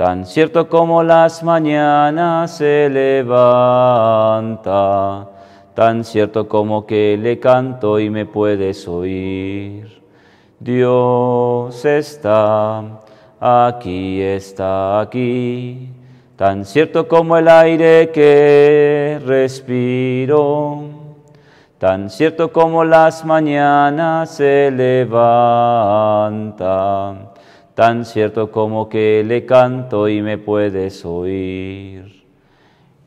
Tan cierto como las mañanas se levanta, tan cierto como que le canto y me puedes oír. Dios está, aquí está aquí, tan cierto como el aire que respiro, tan cierto como las mañanas se levanta tan cierto como que le canto y me puedes oír.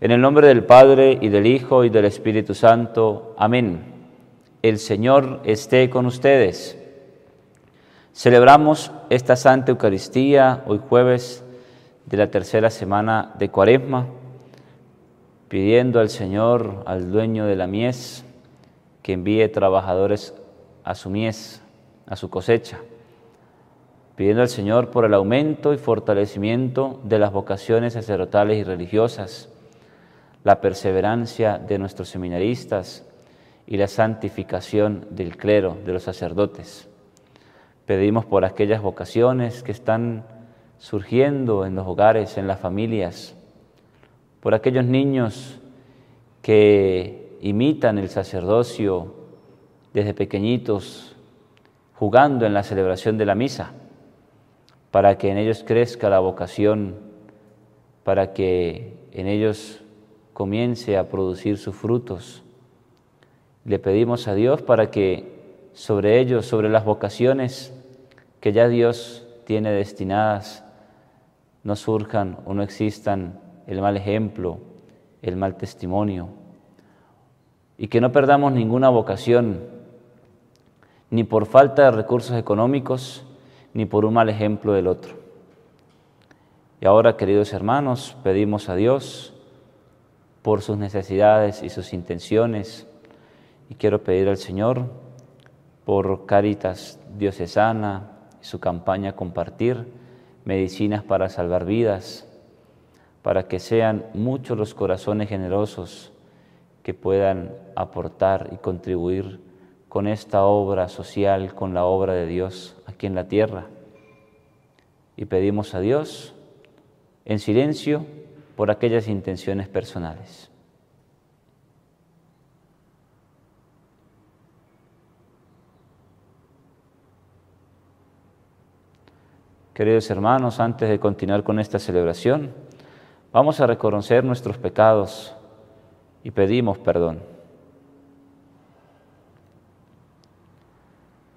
En el nombre del Padre y del Hijo y del Espíritu Santo. Amén. El Señor esté con ustedes. Celebramos esta Santa Eucaristía hoy jueves de la tercera semana de Cuaresma, pidiendo al Señor, al dueño de la mies, que envíe trabajadores a su mies, a su cosecha pidiendo al Señor por el aumento y fortalecimiento de las vocaciones sacerdotales y religiosas, la perseverancia de nuestros seminaristas y la santificación del clero, de los sacerdotes. Pedimos por aquellas vocaciones que están surgiendo en los hogares, en las familias, por aquellos niños que imitan el sacerdocio desde pequeñitos, jugando en la celebración de la misa para que en ellos crezca la vocación, para que en ellos comience a producir sus frutos. Le pedimos a Dios para que sobre ellos, sobre las vocaciones que ya Dios tiene destinadas, no surjan o no existan el mal ejemplo, el mal testimonio, y que no perdamos ninguna vocación, ni por falta de recursos económicos, ni por un mal ejemplo del otro. Y ahora, queridos hermanos, pedimos a Dios por sus necesidades y sus intenciones. Y quiero pedir al Señor por Caritas Diocesana su campaña Compartir Medicinas para Salvar Vidas, para que sean muchos los corazones generosos que puedan aportar y contribuir con esta obra social, con la obra de Dios aquí en la tierra. Y pedimos a Dios en silencio por aquellas intenciones personales. Queridos hermanos, antes de continuar con esta celebración, vamos a reconocer nuestros pecados y pedimos perdón.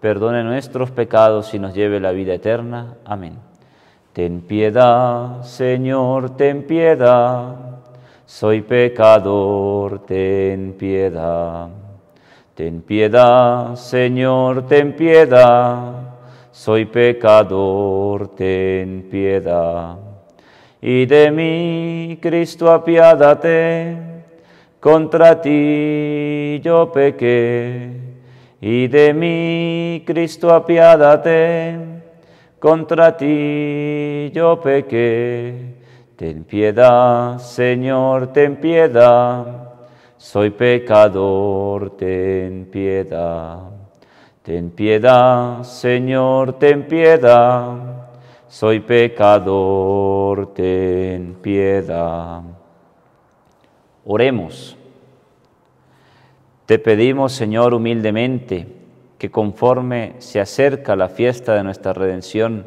perdone nuestros pecados y nos lleve la vida eterna. Amén. Ten piedad, Señor, ten piedad. Soy pecador, ten piedad. Ten piedad, Señor, ten piedad. Soy pecador, ten piedad. Y de mí, Cristo, apiádate. Contra ti yo pequé y de mí, Cristo, apiádate. Contra ti yo pequé. Ten piedad, Señor, ten piedad. Soy pecador, ten piedad. Ten piedad, Señor, ten piedad. Soy pecador, ten piedad. Oremos. Te pedimos, Señor, humildemente, que conforme se acerca la fiesta de nuestra redención,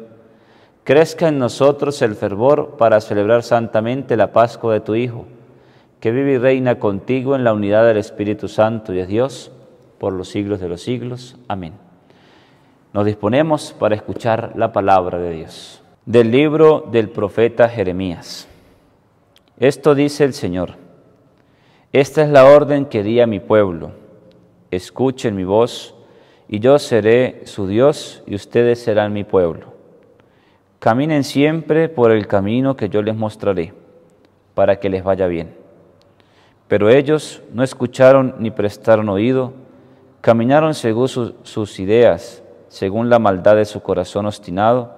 crezca en nosotros el fervor para celebrar santamente la Pascua de tu Hijo, que vive y reina contigo en la unidad del Espíritu Santo y de Dios, por los siglos de los siglos. Amén. Nos disponemos para escuchar la palabra de Dios. Del libro del profeta Jeremías. Esto dice el Señor. Esta es la orden que di a mi pueblo. Escuchen mi voz, y yo seré su Dios, y ustedes serán mi pueblo. Caminen siempre por el camino que yo les mostraré, para que les vaya bien. Pero ellos no escucharon ni prestaron oído, caminaron según sus ideas, según la maldad de su corazón obstinado,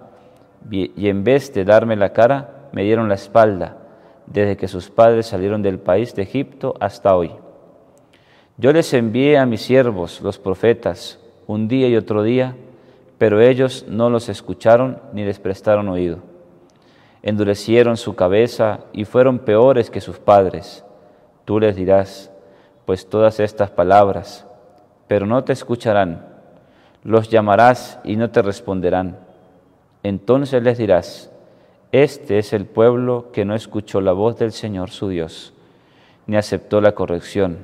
y en vez de darme la cara, me dieron la espalda desde que sus padres salieron del país de Egipto hasta hoy. Yo les envié a mis siervos, los profetas, un día y otro día, pero ellos no los escucharon ni les prestaron oído. Endurecieron su cabeza y fueron peores que sus padres. Tú les dirás, pues todas estas palabras, pero no te escucharán. Los llamarás y no te responderán. Entonces les dirás, este es el pueblo que no escuchó la voz del Señor su Dios, ni aceptó la corrección.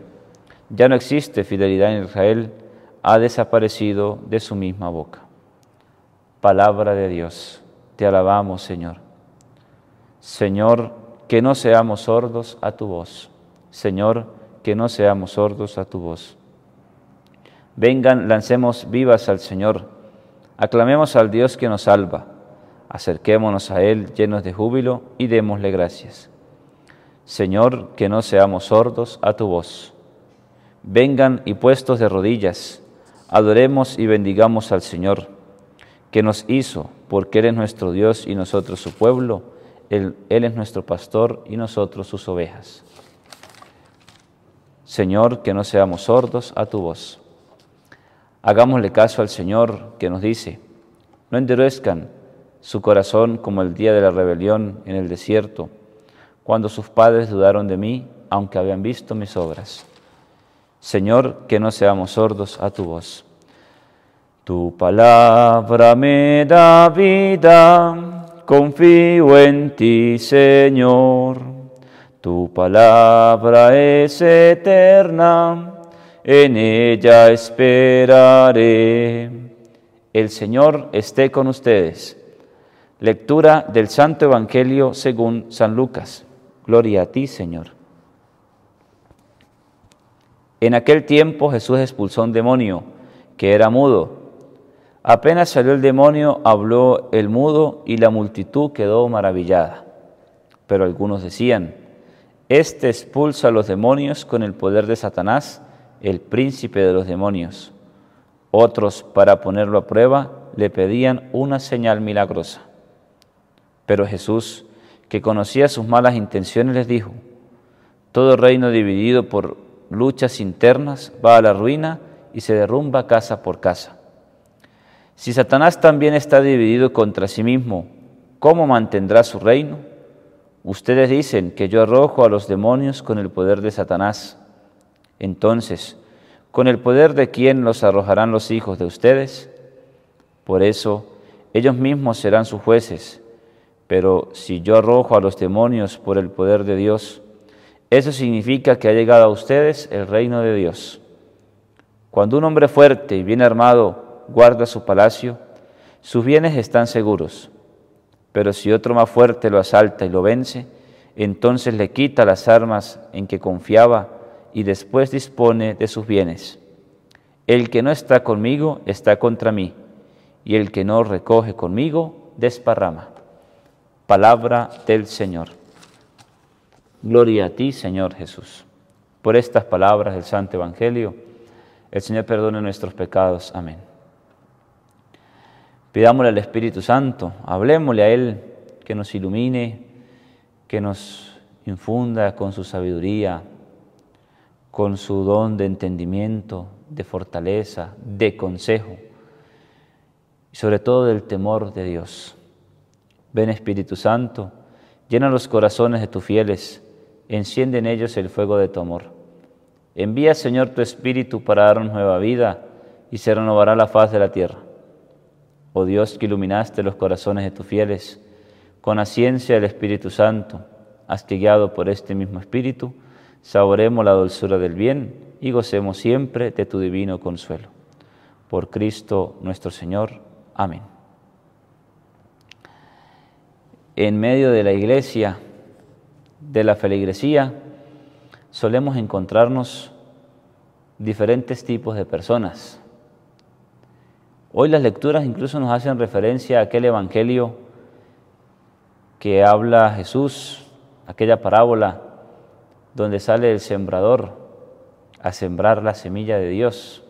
Ya no existe fidelidad en Israel, ha desaparecido de su misma boca. Palabra de Dios, te alabamos Señor. Señor, que no seamos sordos a tu voz. Señor, que no seamos sordos a tu voz. Vengan, lancemos vivas al Señor, aclamemos al Dios que nos salva acerquémonos a Él llenos de júbilo y démosle gracias. Señor, que no seamos sordos a tu voz. Vengan y puestos de rodillas, adoremos y bendigamos al Señor, que nos hizo, porque Él es nuestro Dios y nosotros su pueblo, Él, Él es nuestro pastor y nosotros sus ovejas. Señor, que no seamos sordos a tu voz. Hagámosle caso al Señor que nos dice, no endurezcan su corazón como el día de la rebelión en el desierto, cuando sus padres dudaron de mí, aunque habían visto mis obras. Señor, que no seamos sordos a tu voz. Tu palabra me da vida, confío en ti, Señor. Tu palabra es eterna, en ella esperaré. El Señor esté con ustedes Lectura del Santo Evangelio según San Lucas. Gloria a ti, Señor. En aquel tiempo Jesús expulsó un demonio que era mudo. Apenas salió el demonio, habló el mudo y la multitud quedó maravillada. Pero algunos decían, Este expulsa a los demonios con el poder de Satanás, el príncipe de los demonios. Otros, para ponerlo a prueba, le pedían una señal milagrosa. Pero Jesús, que conocía sus malas intenciones, les dijo, todo reino dividido por luchas internas va a la ruina y se derrumba casa por casa. Si Satanás también está dividido contra sí mismo, ¿cómo mantendrá su reino? Ustedes dicen que yo arrojo a los demonios con el poder de Satanás. Entonces, ¿con el poder de quién los arrojarán los hijos de ustedes? Por eso, ellos mismos serán sus jueces pero si yo arrojo a los demonios por el poder de Dios, eso significa que ha llegado a ustedes el reino de Dios. Cuando un hombre fuerte y bien armado guarda su palacio, sus bienes están seguros. Pero si otro más fuerte lo asalta y lo vence, entonces le quita las armas en que confiaba y después dispone de sus bienes. El que no está conmigo está contra mí, y el que no recoge conmigo desparrama. Palabra del Señor. Gloria a ti, Señor Jesús. Por estas palabras del Santo Evangelio, el Señor perdone nuestros pecados. Amén. Pidámosle al Espíritu Santo, hablémosle a Él que nos ilumine, que nos infunda con su sabiduría, con su don de entendimiento, de fortaleza, de consejo y sobre todo del temor de Dios Ven Espíritu Santo, llena los corazones de tus fieles, enciende en ellos el fuego de tu amor. Envía, Señor, tu Espíritu para dar nueva vida y se renovará la faz de la tierra. Oh Dios, que iluminaste los corazones de tus fieles, con la ciencia del Espíritu Santo, has que guiado por este mismo Espíritu, saboremos la dulzura del bien y gocemos siempre de tu divino consuelo. Por Cristo nuestro Señor. Amén en medio de la iglesia, de la feligresía, solemos encontrarnos diferentes tipos de personas. Hoy las lecturas incluso nos hacen referencia a aquel evangelio que habla Jesús, aquella parábola donde sale el sembrador a sembrar la semilla de Dios.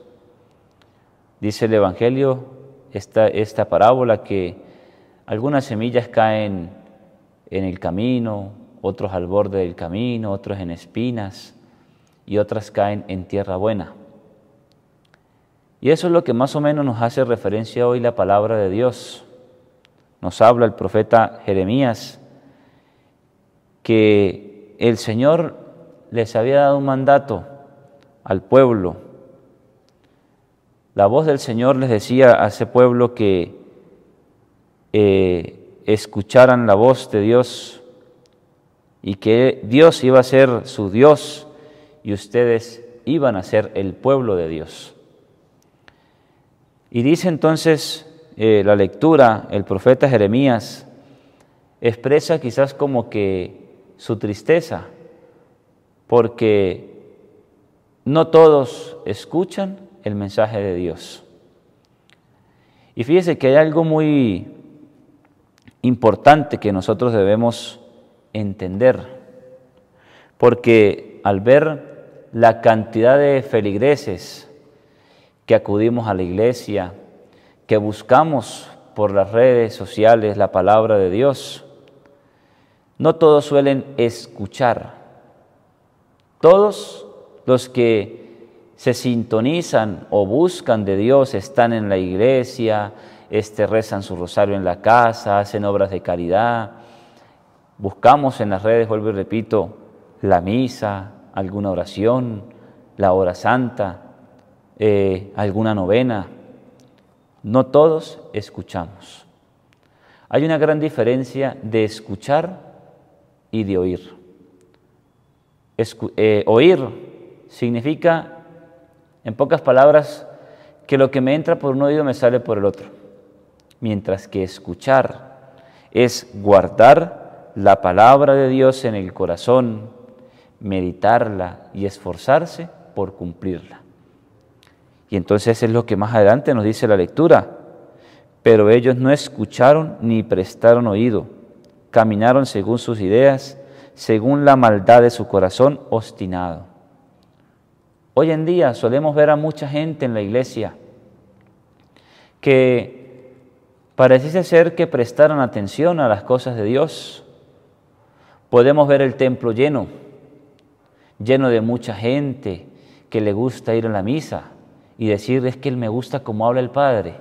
Dice el evangelio esta, esta parábola que algunas semillas caen en el camino, otros al borde del camino, otros en espinas y otras caen en tierra buena. Y eso es lo que más o menos nos hace referencia hoy la palabra de Dios. Nos habla el profeta Jeremías que el Señor les había dado un mandato al pueblo. La voz del Señor les decía a ese pueblo que eh, escucharan la voz de Dios y que Dios iba a ser su Dios y ustedes iban a ser el pueblo de Dios. Y dice entonces eh, la lectura, el profeta Jeremías expresa quizás como que su tristeza, porque no todos escuchan el mensaje de Dios. Y fíjese que hay algo muy importante que nosotros debemos entender, porque al ver la cantidad de feligreses que acudimos a la iglesia, que buscamos por las redes sociales la palabra de Dios, no todos suelen escuchar. Todos los que se sintonizan o buscan de Dios están en la iglesia, este, rezan su rosario en la casa, hacen obras de caridad. Buscamos en las redes, vuelvo y repito, la misa, alguna oración, la hora santa, eh, alguna novena. No todos escuchamos. Hay una gran diferencia de escuchar y de oír. Eh, oír significa, en pocas palabras, que lo que me entra por un oído me sale por el otro mientras que escuchar es guardar la palabra de Dios en el corazón, meditarla y esforzarse por cumplirla. Y entonces es lo que más adelante nos dice la lectura. Pero ellos no escucharon ni prestaron oído, caminaron según sus ideas, según la maldad de su corazón obstinado. Hoy en día solemos ver a mucha gente en la iglesia que Pareciese ser que prestaron atención a las cosas de Dios. Podemos ver el templo lleno, lleno de mucha gente que le gusta ir a la misa y decirles es que él me gusta como habla el Padre.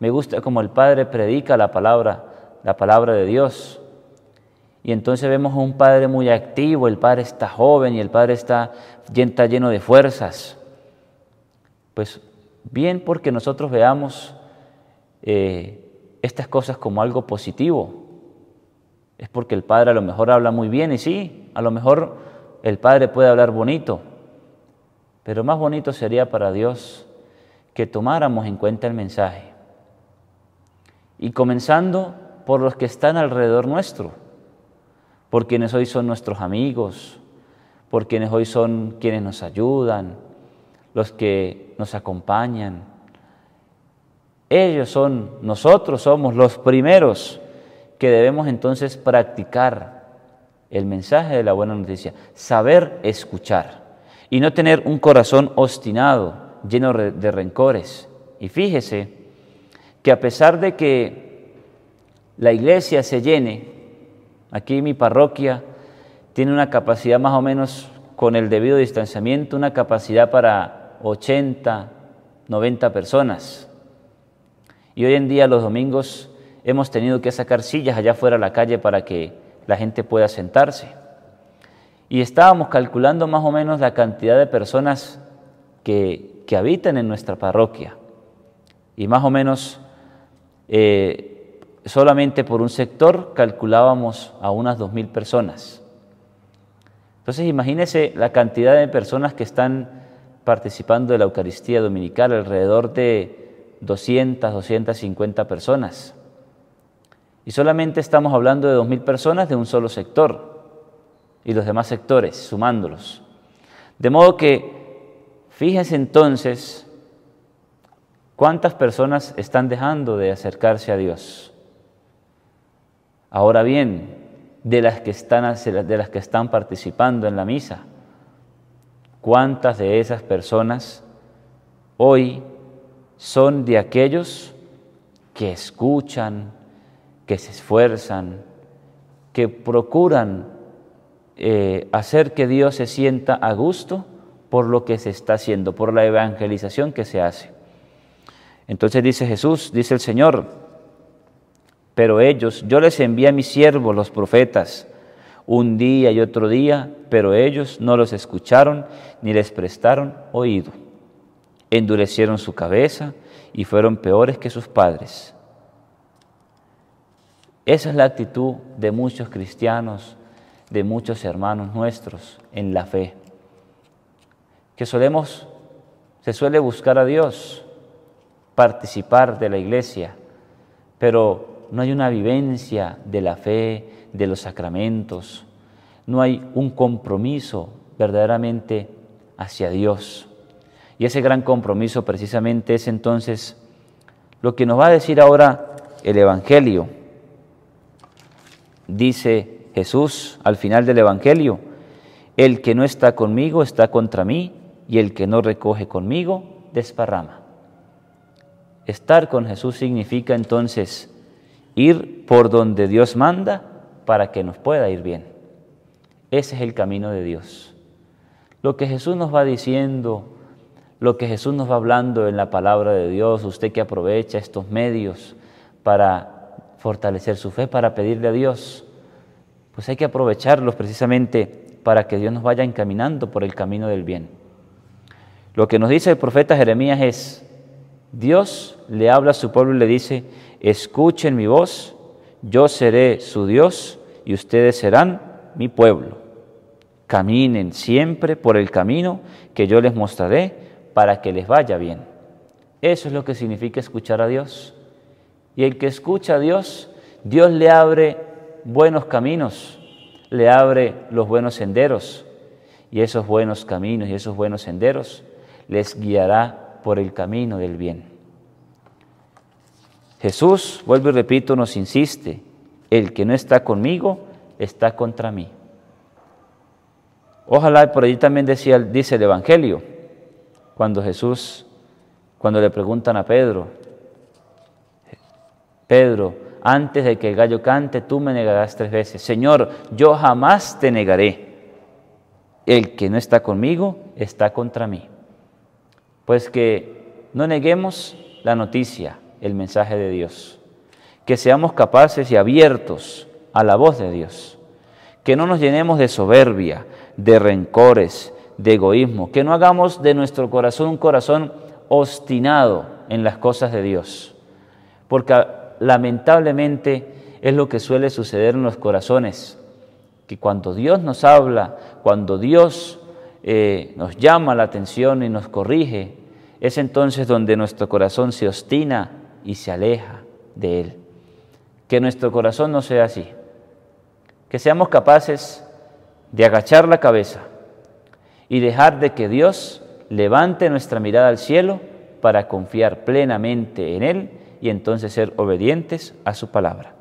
Me gusta como el Padre predica la palabra, la palabra de Dios. Y entonces vemos a un padre muy activo, el padre está joven y el padre está, está lleno de fuerzas. Pues bien porque nosotros veamos eh, estas cosas como algo positivo. Es porque el padre a lo mejor habla muy bien y sí, a lo mejor el padre puede hablar bonito, pero más bonito sería para Dios que tomáramos en cuenta el mensaje. Y comenzando por los que están alrededor nuestro, por quienes hoy son nuestros amigos, por quienes hoy son quienes nos ayudan, los que nos acompañan, ellos son, nosotros somos los primeros que debemos entonces practicar el mensaje de la buena noticia, saber escuchar y no tener un corazón obstinado, lleno de rencores. Y fíjese que a pesar de que la iglesia se llene, aquí mi parroquia tiene una capacidad más o menos con el debido distanciamiento, una capacidad para 80, 90 personas. Y hoy en día los domingos hemos tenido que sacar sillas allá fuera a la calle para que la gente pueda sentarse. Y estábamos calculando más o menos la cantidad de personas que, habitan en nuestra parroquia. Y más o menos eh, solamente por un sector calculábamos a unas 2.000 personas. Entonces imagínense la cantidad de personas que están participando de la Eucaristía Dominical, alrededor de 200, 250 personas. Y solamente estamos hablando de 2.000 personas de un solo sector y los demás sectores, sumándolos. De modo que, fíjense entonces, ¿cuántas personas están dejando de acercarse a Dios? Ahora bien, de las que están, de las que están participando en la misa, ¿cuántas de esas personas hoy son de aquellos que escuchan, que se esfuerzan, que procuran eh, hacer que Dios se sienta a gusto por lo que se está haciendo, por la evangelización que se hace. Entonces dice Jesús, dice el Señor, pero ellos, yo les envié a mis siervos, los profetas, un día y otro día, pero ellos no los escucharon ni les prestaron oído endurecieron su cabeza y fueron peores que sus padres. Esa es la actitud de muchos cristianos, de muchos hermanos nuestros en la fe, que solemos, se suele buscar a Dios, participar de la iglesia, pero no hay una vivencia de la fe, de los sacramentos, no hay un compromiso verdaderamente hacia Dios. Y ese gran compromiso precisamente es entonces lo que nos va a decir ahora el Evangelio. Dice Jesús al final del Evangelio, el que no está conmigo está contra mí y el que no recoge conmigo desparrama. Estar con Jesús significa entonces ir por donde Dios manda para que nos pueda ir bien. Ese es el camino de Dios. Lo que Jesús nos va diciendo, lo que Jesús nos va hablando en la palabra de Dios, usted que aprovecha estos medios para fortalecer su fe, para pedirle a Dios, pues hay que aprovecharlos precisamente para que Dios nos vaya encaminando por el camino del bien. Lo que nos dice el profeta Jeremías es, Dios le habla a su pueblo y le dice, escuchen mi voz, yo seré su Dios y ustedes serán mi pueblo. Caminen siempre por el camino que yo les mostraré para que les vaya bien. Eso es lo que significa escuchar a Dios. Y el que escucha a Dios, Dios le abre buenos caminos, le abre los buenos senderos. Y esos buenos caminos y esos buenos senderos les guiará por el camino del bien. Jesús, vuelvo y repito, nos insiste, el que no está conmigo está contra mí. Ojalá por allí también decía, dice el Evangelio, cuando Jesús, cuando le preguntan a Pedro, Pedro, antes de que el gallo cante, tú me negarás tres veces. Señor, yo jamás te negaré. El que no está conmigo está contra mí. Pues que no neguemos la noticia, el mensaje de Dios. Que seamos capaces y abiertos a la voz de Dios. Que no nos llenemos de soberbia, de rencores, de egoísmo, que no hagamos de nuestro corazón un corazón obstinado en las cosas de Dios, porque ah, lamentablemente es lo que suele suceder en los corazones, que cuando Dios nos habla, cuando Dios eh, nos llama la atención y nos corrige, es entonces donde nuestro corazón se obstina y se aleja de Él. Que nuestro corazón no sea así, que seamos capaces de agachar la cabeza, y dejar de que Dios levante nuestra mirada al cielo para confiar plenamente en Él y entonces ser obedientes a su palabra.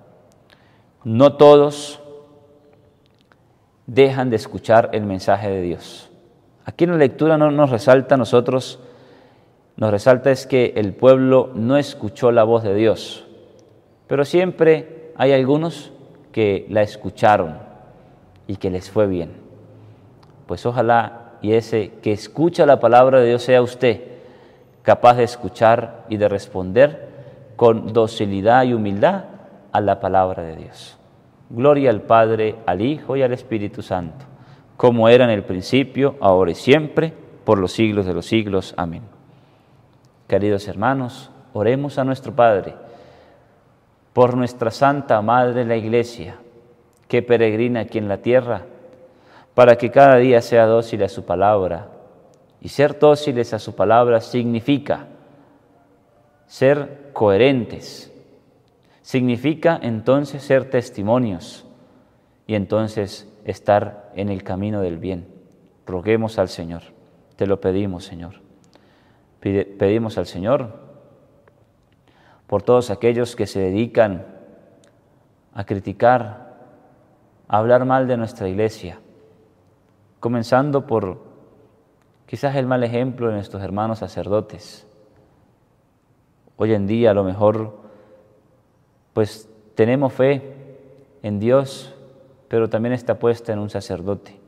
No todos dejan de escuchar el mensaje de Dios. Aquí en la lectura no nos resalta a nosotros, nos resalta es que el pueblo no escuchó la voz de Dios, pero siempre hay algunos que la escucharon y que les fue bien. Pues ojalá y ese que escucha la palabra de Dios sea usted capaz de escuchar y de responder con docilidad y humildad a la palabra de Dios. Gloria al Padre, al Hijo y al Espíritu Santo, como era en el principio, ahora y siempre, por los siglos de los siglos. Amén. Queridos hermanos, oremos a nuestro Padre por nuestra Santa Madre la Iglesia, que peregrina aquí en la tierra para que cada día sea dócil a su palabra. Y ser dóciles a su palabra significa ser coherentes. Significa entonces ser testimonios y entonces estar en el camino del bien. Roguemos al Señor. Te lo pedimos, Señor. pedimos al Señor por todos aquellos que se dedican a criticar, a hablar mal de nuestra iglesia, comenzando por quizás el mal ejemplo de nuestros hermanos sacerdotes. Hoy en día a lo mejor pues tenemos fe en Dios, pero también está puesta en un sacerdote.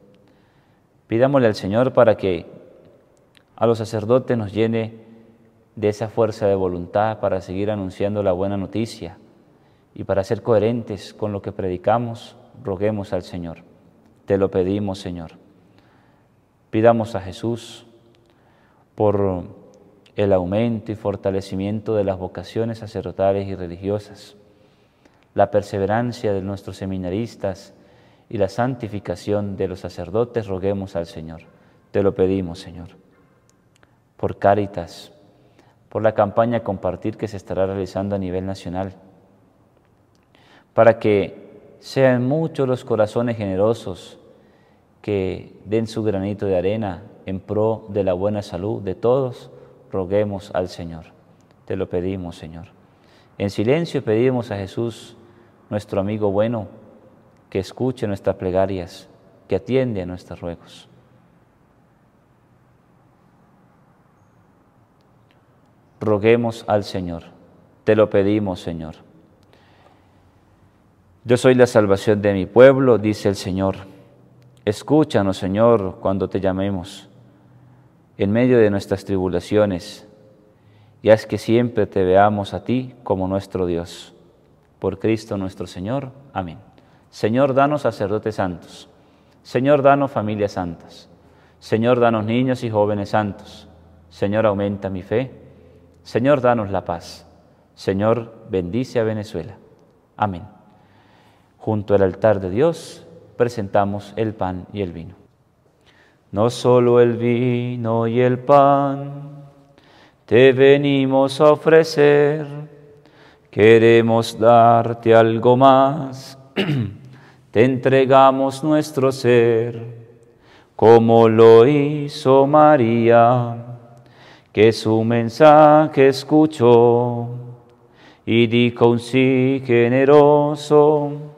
Pidámosle al Señor para que a los sacerdotes nos llene de esa fuerza de voluntad para seguir anunciando la buena noticia y para ser coherentes con lo que predicamos, roguemos al Señor. Te lo pedimos, Señor. Pidamos a Jesús por el aumento y fortalecimiento de las vocaciones sacerdotales y religiosas, la perseverancia de nuestros seminaristas y la santificación de los sacerdotes, roguemos al Señor. Te lo pedimos, Señor. Por Cáritas, por la campaña Compartir que se estará realizando a nivel nacional, para que sean muchos los corazones generosos que den su granito de arena en pro de la buena salud de todos, roguemos al Señor. Te lo pedimos, Señor. En silencio pedimos a Jesús, nuestro amigo bueno, que escuche nuestras plegarias, que atiende a nuestros ruegos. Roguemos al Señor. Te lo pedimos, Señor. Yo soy la salvación de mi pueblo, dice el Señor. Escúchanos, Señor, cuando te llamemos en medio de nuestras tribulaciones y haz que siempre te veamos a ti como nuestro Dios. Por Cristo nuestro Señor. Amén. Señor, danos sacerdotes santos. Señor, danos familias santas. Señor, danos niños y jóvenes santos. Señor, aumenta mi fe. Señor, danos la paz. Señor, bendice a Venezuela. Amén. Junto al altar de Dios, presentamos el pan y el vino. No solo el vino y el pan te venimos a ofrecer, queremos darte algo más, te entregamos nuestro ser, como lo hizo María, que su mensaje escuchó y dijo un sí generoso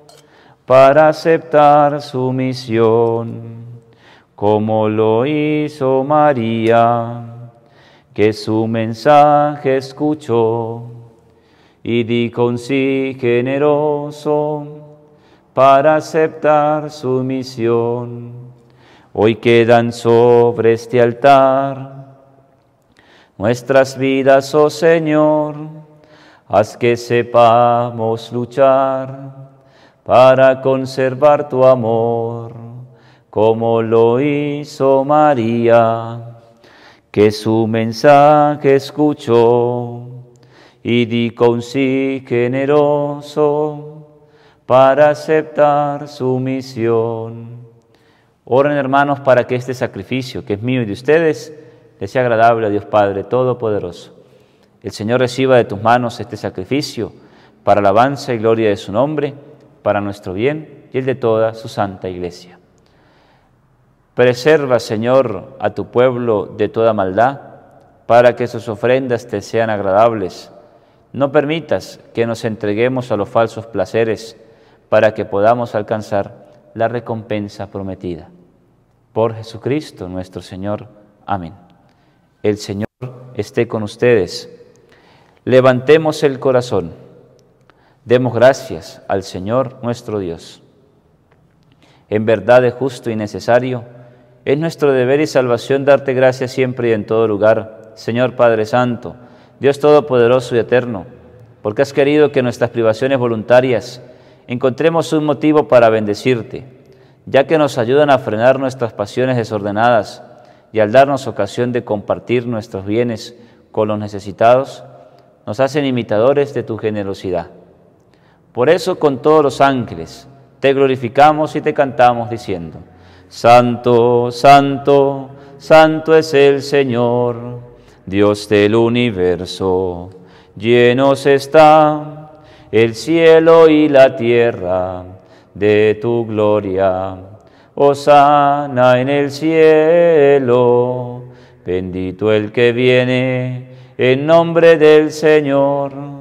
para aceptar su misión, como lo hizo María, que su mensaje escuchó y di con sí generoso para aceptar su misión. Hoy quedan sobre este altar nuestras vidas, oh Señor, haz que sepamos luchar para conservar tu amor, como lo hizo María, que su mensaje escuchó y di con sí generoso para aceptar su misión. Oren hermanos para que este sacrificio, que es mío y de ustedes, les sea agradable a Dios Padre Todopoderoso. El Señor reciba de tus manos este sacrificio para alabanza y gloria de su nombre para nuestro bien y el de toda su santa iglesia. Preserva, Señor, a tu pueblo de toda maldad, para que sus ofrendas te sean agradables. No permitas que nos entreguemos a los falsos placeres, para que podamos alcanzar la recompensa prometida. Por Jesucristo nuestro Señor. Amén. El Señor esté con ustedes. Levantemos el corazón. Demos gracias al Señor nuestro Dios. En verdad es justo y necesario, es nuestro deber y salvación darte gracias siempre y en todo lugar, Señor Padre Santo, Dios Todopoderoso y Eterno, porque has querido que nuestras privaciones voluntarias encontremos un motivo para bendecirte, ya que nos ayudan a frenar nuestras pasiones desordenadas y al darnos ocasión de compartir nuestros bienes con los necesitados, nos hacen imitadores de tu generosidad. Por eso con todos los ángeles te glorificamos y te cantamos diciendo, Santo, santo, santo es el Señor, Dios del universo, llenos está el cielo y la tierra de tu gloria. Osana en el cielo, bendito el que viene en nombre del Señor.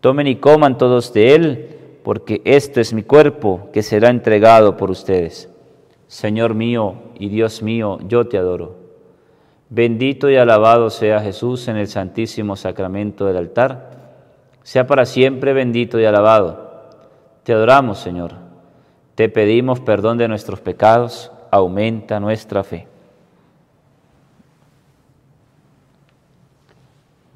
Tomen y coman todos de él, porque este es mi cuerpo que será entregado por ustedes. Señor mío y Dios mío, yo te adoro. Bendito y alabado sea Jesús en el santísimo sacramento del altar. Sea para siempre bendito y alabado. Te adoramos, Señor. Te pedimos perdón de nuestros pecados. Aumenta nuestra fe.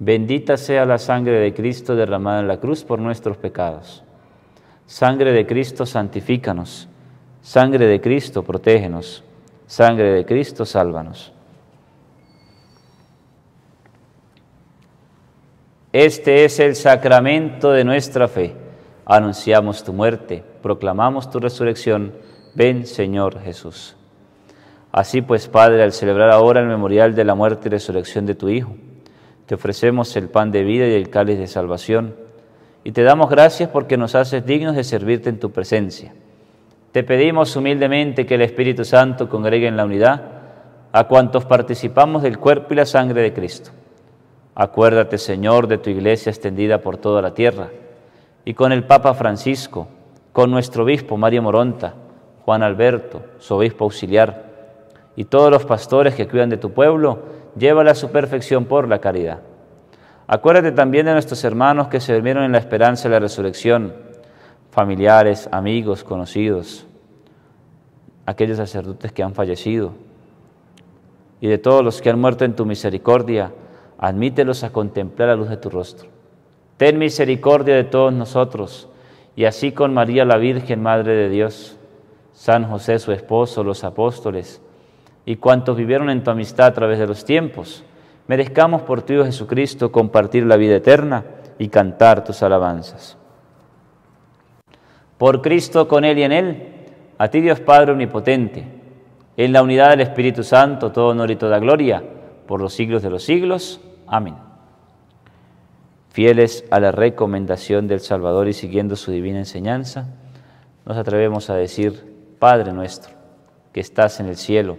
Bendita sea la sangre de Cristo derramada en la cruz por nuestros pecados. Sangre de Cristo, santifícanos. Sangre de Cristo, protégenos. Sangre de Cristo, sálvanos. Este es el sacramento de nuestra fe. Anunciamos tu muerte, proclamamos tu resurrección. Ven, Señor Jesús. Así pues, Padre, al celebrar ahora el memorial de la muerte y resurrección de tu Hijo, te ofrecemos el pan de vida y el cáliz de salvación, y te damos gracias porque nos haces dignos de servirte en tu presencia. Te pedimos humildemente que el Espíritu Santo congregue en la unidad a cuantos participamos del cuerpo y la sangre de Cristo. Acuérdate, Señor, de tu iglesia extendida por toda la tierra, y con el Papa Francisco, con nuestro obispo Mario Moronta, Juan Alberto, su obispo auxiliar, y todos los pastores que cuidan de tu pueblo, llévala a su perfección por la caridad. Acuérdate también de nuestros hermanos que se durmieron en la esperanza de la resurrección, familiares, amigos, conocidos, aquellos sacerdotes que han fallecido y de todos los que han muerto en tu misericordia, admítelos a contemplar la luz de tu rostro. Ten misericordia de todos nosotros y así con María la Virgen, Madre de Dios, San José su esposo, los apóstoles, y cuantos vivieron en tu amistad a través de los tiempos. Merezcamos por tu Jesucristo compartir la vida eterna y cantar tus alabanzas. Por Cristo, con Él y en Él, a ti Dios Padre Omnipotente, en la unidad del Espíritu Santo, todo honor y toda gloria, por los siglos de los siglos. Amén. Fieles a la recomendación del Salvador y siguiendo su divina enseñanza, nos atrevemos a decir, Padre nuestro, que estás en el cielo,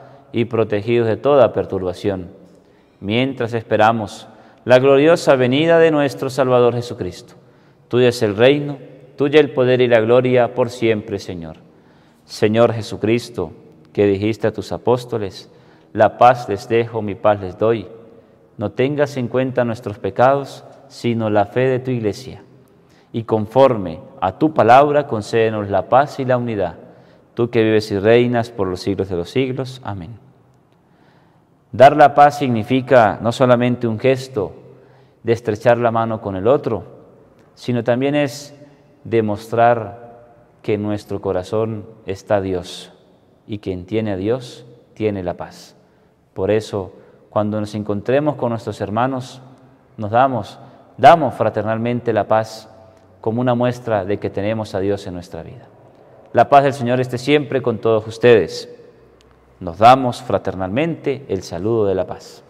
y protegidos de toda perturbación, mientras esperamos la gloriosa venida de nuestro Salvador Jesucristo. Tuyo es el reino, tuyo el poder y la gloria por siempre, Señor. Señor Jesucristo, que dijiste a tus apóstoles, la paz les dejo, mi paz les doy. No tengas en cuenta nuestros pecados, sino la fe de tu iglesia. Y conforme a tu palabra, concédenos la paz y la unidad tú que vives y reinas por los siglos de los siglos. Amén. Dar la paz significa no solamente un gesto de estrechar la mano con el otro, sino también es demostrar que en nuestro corazón está Dios y quien tiene a Dios tiene la paz. Por eso, cuando nos encontremos con nuestros hermanos, nos damos, damos fraternalmente la paz como una muestra de que tenemos a Dios en nuestra vida. La paz del Señor esté siempre con todos ustedes. Nos damos fraternalmente el saludo de la paz.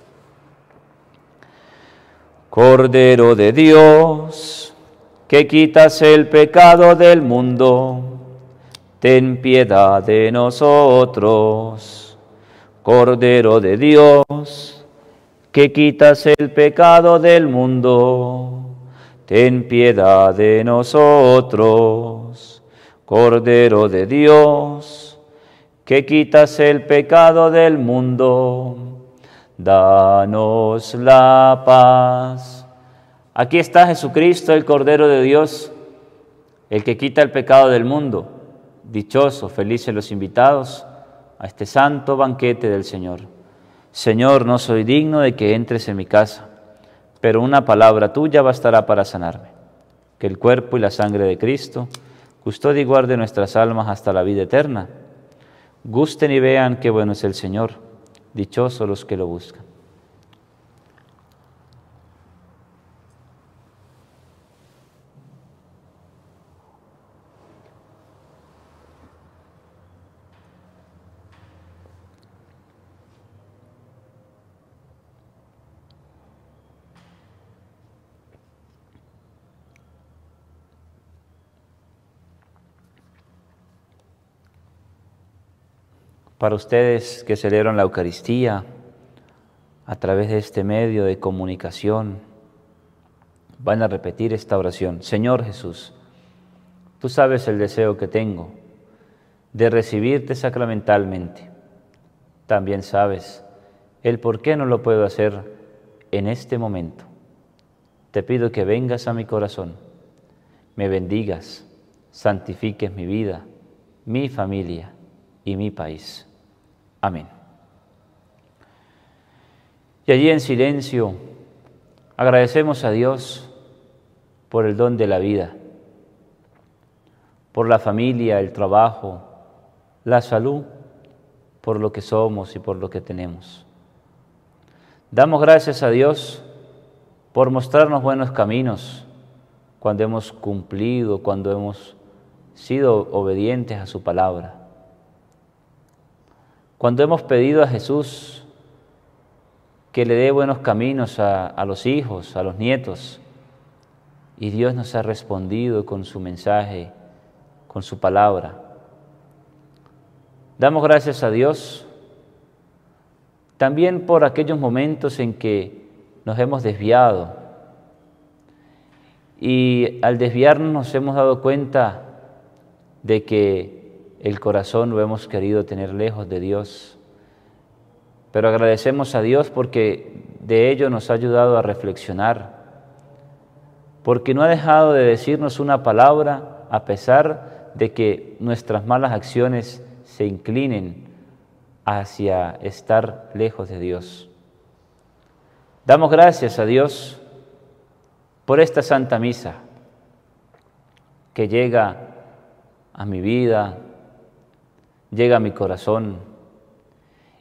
Cordero de Dios, que quitas el pecado del mundo, ten piedad de nosotros. Cordero de Dios, que quitas el pecado del mundo, ten piedad de nosotros. Cordero de Dios, que quitas el pecado del mundo, danos la paz. Aquí está Jesucristo, el Cordero de Dios, el que quita el pecado del mundo. Dichoso, felices los invitados a este santo banquete del Señor. Señor, no soy digno de que entres en mi casa, pero una palabra tuya bastará para sanarme. Que el cuerpo y la sangre de Cristo custodia y guarde nuestras almas hasta la vida eterna. Gusten y vean qué bueno es el Señor, dichosos los que lo buscan. para ustedes que celebran la Eucaristía a través de este medio de comunicación, van a repetir esta oración. Señor Jesús, tú sabes el deseo que tengo de recibirte sacramentalmente. También sabes el por qué no lo puedo hacer en este momento. Te pido que vengas a mi corazón, me bendigas, santifiques mi vida, mi familia y mi país. Amén. Y allí en silencio agradecemos a Dios por el don de la vida, por la familia, el trabajo, la salud, por lo que somos y por lo que tenemos. Damos gracias a Dios por mostrarnos buenos caminos cuando hemos cumplido, cuando hemos sido obedientes a su palabra. Cuando hemos pedido a Jesús que le dé buenos caminos a, a los hijos, a los nietos, y Dios nos ha respondido con su mensaje, con su palabra. Damos gracias a Dios también por aquellos momentos en que nos hemos desviado y al desviarnos nos hemos dado cuenta de que el corazón lo hemos querido tener lejos de Dios. Pero agradecemos a Dios porque de ello nos ha ayudado a reflexionar, porque no ha dejado de decirnos una palabra a pesar de que nuestras malas acciones se inclinen hacia estar lejos de Dios. Damos gracias a Dios por esta Santa Misa que llega a mi vida, llega a mi corazón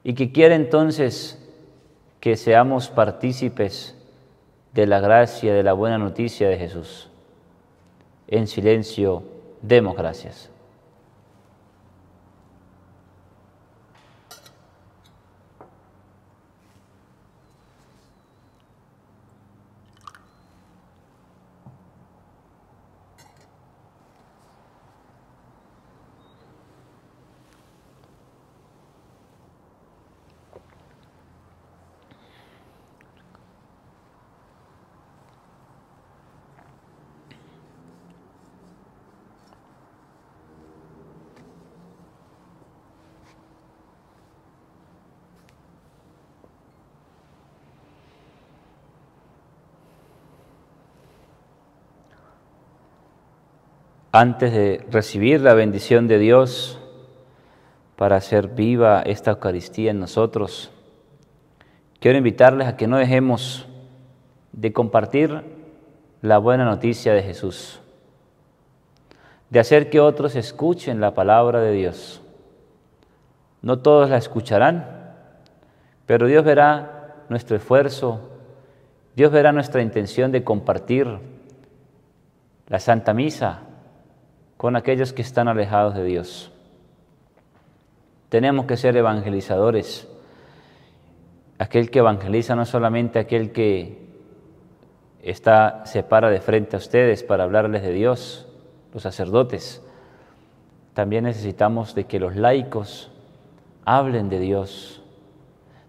y que quiera entonces que seamos partícipes de la gracia, de la buena noticia de Jesús. En silencio, demos gracias. antes de recibir la bendición de Dios para hacer viva esta Eucaristía en nosotros, quiero invitarles a que no dejemos de compartir la buena noticia de Jesús, de hacer que otros escuchen la palabra de Dios. No todos la escucharán, pero Dios verá nuestro esfuerzo, Dios verá nuestra intención de compartir la Santa Misa, con aquellos que están alejados de Dios. Tenemos que ser evangelizadores. Aquel que evangeliza no solamente aquel que está, se para de frente a ustedes para hablarles de Dios, los sacerdotes. También necesitamos de que los laicos hablen de Dios,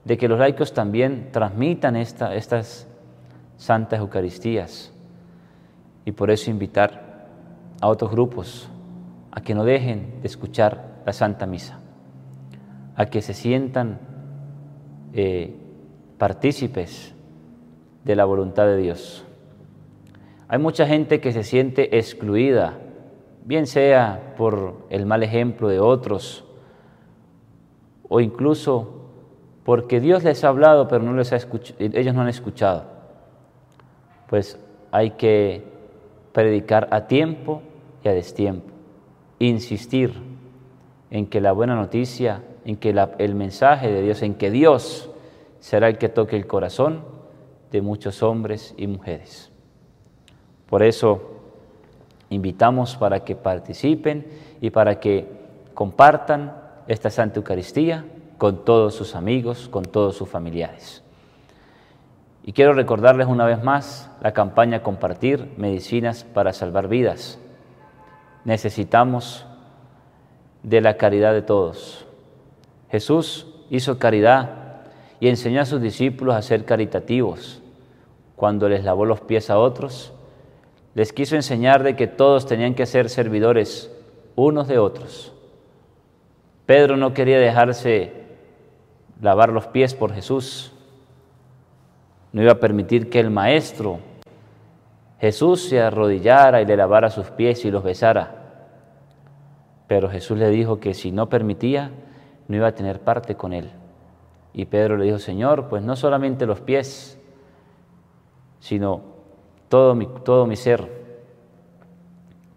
de que los laicos también transmitan estas santas Eucaristías. Y por eso invitar a otros grupos a que no dejen de escuchar la Santa Misa, a que se sientan eh, partícipes de la voluntad de Dios. Hay mucha gente que se siente excluida, bien sea por el mal ejemplo de otros o incluso porque Dios les ha hablado pero no les ha ellos no han escuchado. Pues hay que predicar a tiempo y a destiempo. Insistir en que la buena noticia, en que el mensaje de Dios, en que Dios será el que toque el corazón de muchos hombres y mujeres. Por eso invitamos para que participen y para que compartan esta Santa Eucaristía con todos sus amigos, con todos sus familiares. Y quiero recordarles una vez más la campaña Compartir Medicinas para Salvar Vidas necesitamos de la caridad de todos. Jesús hizo caridad y enseñó a sus discípulos a ser caritativos. Cuando les lavó los pies a otros, les quiso enseñar de que todos tenían que ser servidores unos de otros. Pedro no quería dejarse lavar los pies por Jesús. No iba a permitir que el maestro Jesús se arrodillara y le lavara sus pies y los besara. Pero Jesús le dijo que si no permitía, no iba a tener parte con él. Y Pedro le dijo, Señor, pues no solamente los pies, sino todo mi, todo mi ser.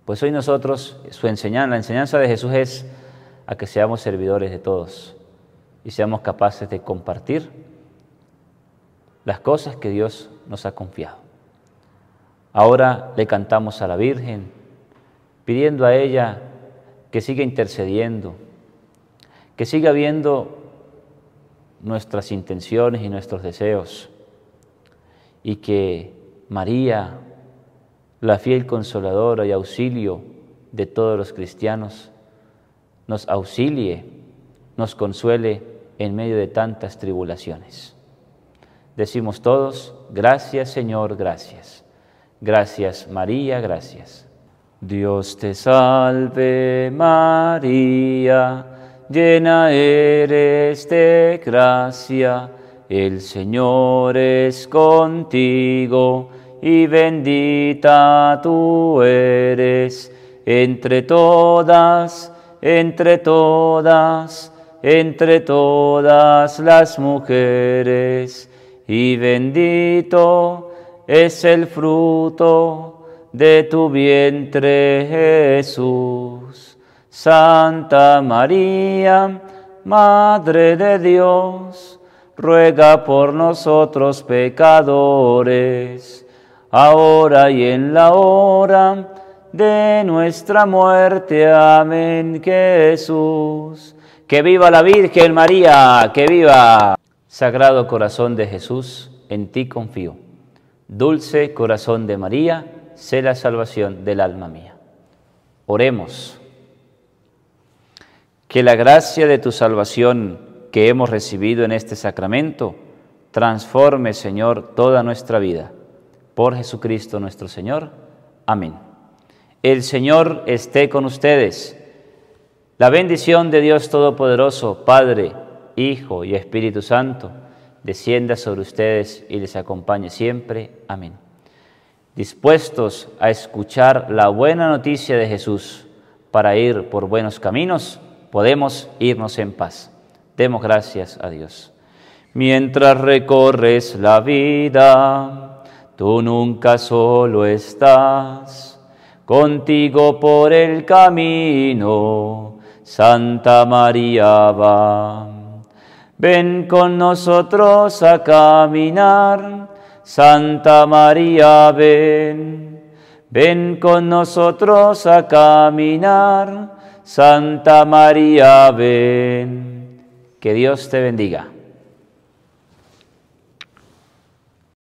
Pues hoy nosotros, su la enseñanza de Jesús es a que seamos servidores de todos y seamos capaces de compartir las cosas que Dios nos ha confiado. Ahora le cantamos a la Virgen, pidiendo a ella que siga intercediendo, que siga viendo nuestras intenciones y nuestros deseos, y que María, la fiel consoladora y auxilio de todos los cristianos, nos auxilie, nos consuele en medio de tantas tribulaciones. Decimos todos, gracias Señor, gracias. Gracias María, gracias. Dios te salve María, llena eres de gracia, el Señor es contigo y bendita tú eres entre todas, entre todas, entre todas las mujeres y bendito es el fruto de tu vientre Jesús. Santa María, Madre de Dios, ruega por nosotros pecadores, ahora y en la hora de nuestra muerte. Amén, Jesús. Que viva la Virgen María, que viva. Sagrado corazón de Jesús, en ti confío. Dulce corazón de María, sé la salvación del alma mía. Oremos. Que la gracia de tu salvación que hemos recibido en este sacramento transforme, Señor, toda nuestra vida. Por Jesucristo nuestro Señor. Amén. El Señor esté con ustedes. La bendición de Dios Todopoderoso, Padre, Hijo y Espíritu Santo descienda sobre ustedes y les acompañe siempre. Amén. Dispuestos a escuchar la buena noticia de Jesús para ir por buenos caminos, podemos irnos en paz. Demos gracias a Dios. Mientras recorres la vida, tú nunca solo estás, contigo por el camino, Santa María va. Ven con nosotros a caminar, Santa María, ven. Ven con nosotros a caminar, Santa María, ven. Que Dios te bendiga.